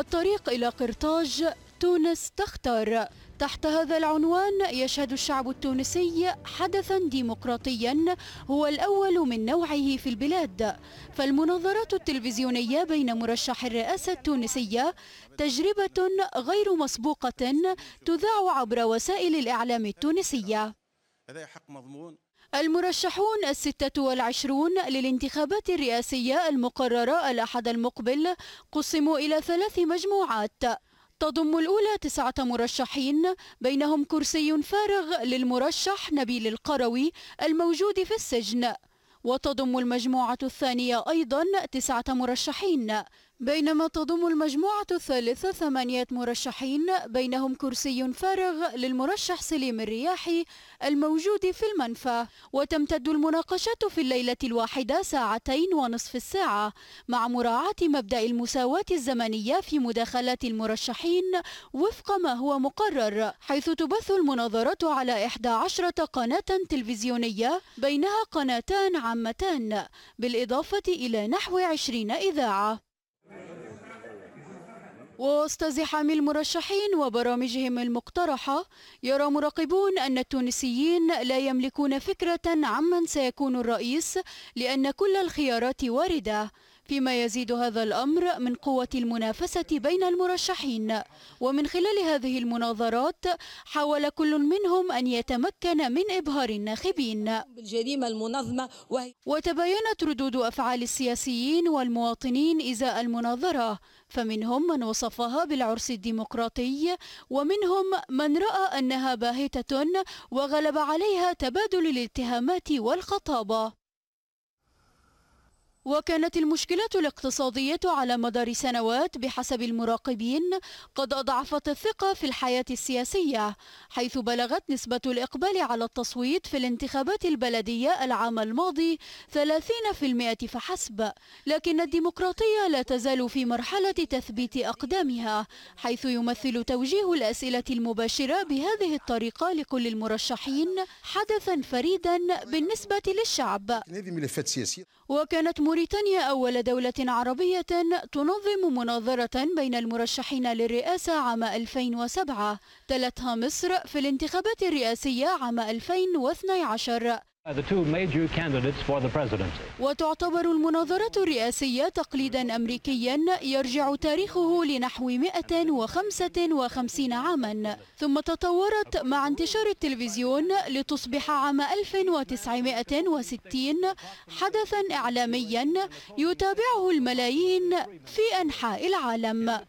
الطريق إلى قرطاج تونس تختار تحت هذا العنوان يشهد الشعب التونسي حدثا ديمقراطيا هو الأول من نوعه في البلاد فالمناظرات التلفزيونية بين مرشح الرئاسة التونسية تجربة غير مسبوقة تذاع عبر وسائل الإعلام التونسية هذا حق مضمون المرشحون الستة والعشرون للانتخابات الرئاسية المقررة الأحد المقبل قسموا إلى ثلاث مجموعات تضم الأولى تسعة مرشحين بينهم كرسي فارغ للمرشح نبيل القروي الموجود في السجن وتضم المجموعة الثانية أيضا تسعة مرشحين بينما تضم المجموعة الثالثة ثمانية مرشحين بينهم كرسي فارغ للمرشح سليم الرياحي الموجود في المنفى وتمتد المناقشات في الليلة الواحدة ساعتين ونصف الساعة مع مراعاة مبدأ المساواة الزمنية في مداخلات المرشحين وفق ما هو مقرر حيث تبث المناظرة على 11 قناة تلفزيونية بينها قناتان عامتان بالإضافة إلى نحو 20 إذاعة وسط زحام المرشحين وبرامجهم المقترحة يرى مراقبون أن التونسيين لا يملكون فكرة عمن سيكون الرئيس لأن كل الخيارات واردة فيما يزيد هذا الأمر من قوة المنافسة بين المرشحين ومن خلال هذه المناظرات حاول كل منهم أن يتمكن من إبهار الناخبين بالجريمة المنظمة وهي وتباينت ردود أفعال السياسيين والمواطنين إزاء المناظرة فمنهم من وصفها بالعرس الديمقراطي ومنهم من رأى أنها باهتة وغلب عليها تبادل الاتهامات والخطابة وكانت المشكلات الاقتصادية على مدار سنوات بحسب المراقبين قد أضعفت الثقة في الحياة السياسية حيث بلغت نسبة الإقبال على التصويت في الانتخابات البلدية العام الماضي 30% فحسب لكن الديمقراطية لا تزال في مرحلة تثبيت أقدامها حيث يمثل توجيه الأسئلة المباشرة بهذه الطريقة لكل المرشحين حدثا فريدا بالنسبة للشعب وكانت موريتانيا أول دولة عربية تنظم مناظرة بين المرشحين للرئاسة عام 2007 تلتها مصر في الانتخابات الرئاسية عام 2012 وتعتبر المناظرة الرئاسية تقليدا أمريكيا يرجع تاريخه لنحو 155 عاما ثم تطورت مع انتشار التلفزيون لتصبح عام 1960 حدثا إعلاميا يتابعه الملايين في أنحاء العالم